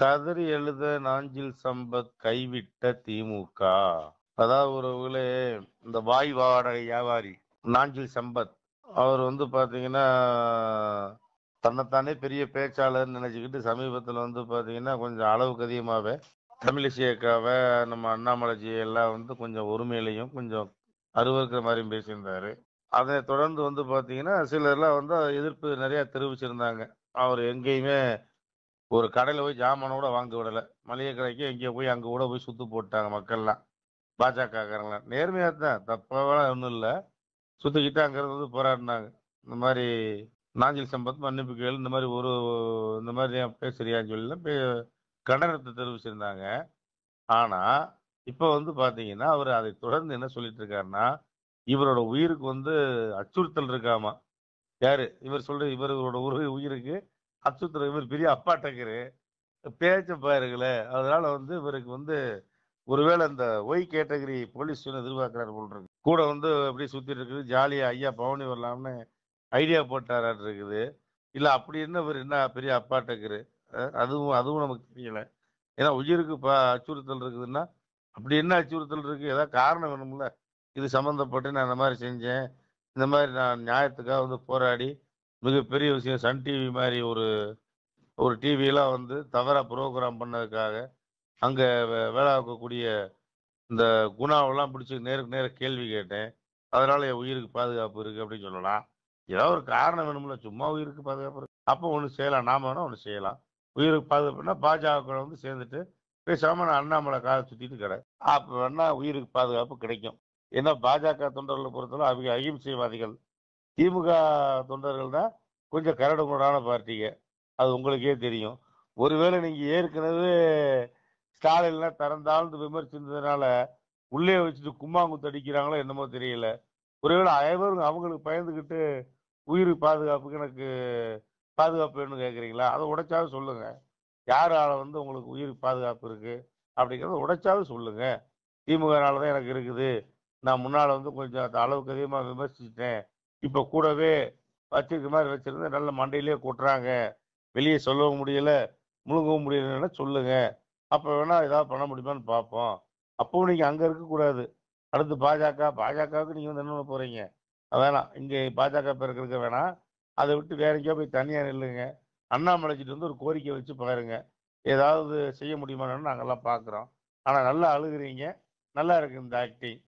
கதறி எழுத நாஞ்சில் சம்பத் கைவிட்ட திமுக அதாவது உறவுகளே இந்த வாய் வாடகை வியாபாரி நாஞ்சில் சம்பத் அவர் வந்து பாத்தீங்கன்னா தன்னைத்தானே பெரிய பேச்சாளர் நினைச்சுக்கிட்டு சமீபத்துல வந்து பாத்தீங்கன்னா கொஞ்சம் அளவுக்கு அதிகமாவே தமிழிசையக்காவை நம்ம அண்ணாமலைஜி எல்லாம் வந்து கொஞ்சம் ஒருமையிலையும் கொஞ்சம் அருவருக்கிற மாதிரியும் பேசியிருந்தாரு அதை தொடர்ந்து வந்து பார்த்தீங்கன்னா சிலர்லாம் வந்து எதிர்ப்பு நிறைய தெரிவிச்சிருந்தாங்க அவர் எங்கேயுமே ஒரு கடையில் போய் ஜாமான் கூட வாங்க விடலை மளிகை கடைக்கு எங்கேயோ போய் அங்கே கூட போய் சுற்று போட்டாங்க மக்கள்லாம் பாஜகக்காரங்களாம் நேர்மையாக தான் தப்பாக ஒன்றும் இல்லை சுற்றிக்கிட்டு அங்கேருந்து வந்து போராடினாங்க இந்த மாதிரி நாஞ்சில் சம்பத் மன்னிப்பு கேள் இந்த மாதிரி ஒரு இந்த மாதிரி பேசுறியான்னு சொல்லி கண்டனத்தை தெரிவிச்சிருந்தாங்க ஆனால் இப்போ வந்து பார்த்தீங்கன்னா அவர் அதை தொடர்ந்து என்ன சொல்லிட்டு இருக்காருன்னா இவரோட உயிருக்கு வந்து அச்சுறுத்தல் இருக்காமா யாரு இவர் சொல்ற இவரோட உயிருக்கு அப்துல் இவர் பெரிய அப்பா டக்கரு பேச்ச பாருங்களேன் அதனால வந்து இவருக்கு வந்து ஒருவேளை இந்த ஒய் கேட்டகரி போலீஸ் எதிர்பார்க்கிறாரு போல் இருக்கு கூட வந்து அப்படி சுத்திட்டு இருக்குது ஜாலியா ஐயா பவனி வரலாம்னு ஐடியா போட்டாரான் இருக்குது இல்ல அப்படி என்ன இவர் என்ன பெரிய அப்பா டக்கரு அதுவும் அதுவும் நமக்கு தெரியல ஏன்னா உயிருக்கு அச்சுறுத்தல் இருக்குதுன்னா அப்படி என்ன அச்சுறுத்தல் இருக்கு ஏதாவது காரணம் வேணும்ல இது சம்மந்தப்பட்டு நான் இந்த மாதிரி செஞ்சேன் இந்த மாதிரி நான் நியாயத்துக்காக வந்து போராடி மிகப்பெரிய விஷயம் சன் டிவி மாதிரி ஒரு ஒரு டிவியெலாம் வந்து தவறாக ப்ரோக்ராம் பண்ணதுக்காக அங்கே வேலை இருக்கக்கூடிய இந்த குணாவெல்லாம் பிடிச்சி நேருக்கு நேர கேள்வி கேட்டேன் அதனால் என் உயிருக்கு பாதுகாப்பு இருக்குது அப்படின்னு சொல்லலாம் ஏதாவது ஒரு காரணம் வேணும்ல சும்மா உயிருக்கு பாதுகாப்பு இருக்கு அப்போ ஒன்று செய்யலாம் நாம் வேணால் ஒன்று செய்யலாம் உயிருக்கு பாதுகாப்புனா பாஜக வந்து சேர்ந்துட்டு பேசாமல் நான் அண்ணாமலை காலை சுற்றிட்டு கிடையாது அப்போ வேணால் உயிருக்கு பாதுகாப்பு கிடைக்கும் ஏன்னா பாஜக தொண்டர்களை பொறுத்தவரை அவங்க அகிம்சைவாதிகள் திமுக தொண்டர்கள் தான் கொஞ்சம் கரடுமுரடான பார்ட்டிங்க அது உங்களுக்கே தெரியும் ஒருவேளை நீங்கள் ஏற்கனவே ஸ்டாலின்லாம் திறந்தாழ்ந்து விமர்சித்ததுனால உள்ளே வச்சுட்டு கும்மாங்குத்து அடிக்கிறாங்களோ என்னமோ தெரியல ஒருவேளை அனைவரும் அவங்களுக்கு பயந்துக்கிட்டு உயிர் பாதுகாப்புக்கு எனக்கு பாதுகாப்பு வேணும்னு கேட்குறீங்களா அதை உடைச்சாவது சொல்லுங்கள் யாரால வந்து உங்களுக்கு உயிர் பாதுகாப்பு இருக்குது அப்படிங்கிறத உடைச்சாவது சொல்லுங்கள் திமுகனால தான் எனக்கு இருக்குது நான் முன்னால் வந்து கொஞ்சம் அளவுக்கு அதிகமாக விமர்சிச்சிட்டேன் இப்போ கூடவே வச்சிருக்க மாதிரி வச்சிருந்து நல்ல மண்டையிலே கூட்டுறாங்க வெளியே சொல்லவும் முடியல முழுங்கவும் முடியலன்னு சொல்லுங்க அப்போ வேணா ஏதாவது பண்ண முடியுமான்னு பார்ப்போம் அப்பவும் நீங்கள் அங்கே இருக்கக்கூடாது அடுத்து பாஜக பாஜகவுக்கு நீங்கள் வந்து என்ன போகிறீங்க வேணாம் இங்கே பாஜக இருக்கிறதுக்கு வேணாம் அதை விட்டு வேற எங்கேயோ போய் தனியாக நில்லுங்க அண்ணாமலைச்சிட்டு வந்து ஒரு கோரிக்கை வச்சு பாருங்க ஏதாவது செய்ய முடியுமான்னு நாங்கெல்லாம் பார்க்குறோம் ஆனால் நல்லா அழுகுறீங்க நல்லா இருக்கு இந்த ஆக்டிங்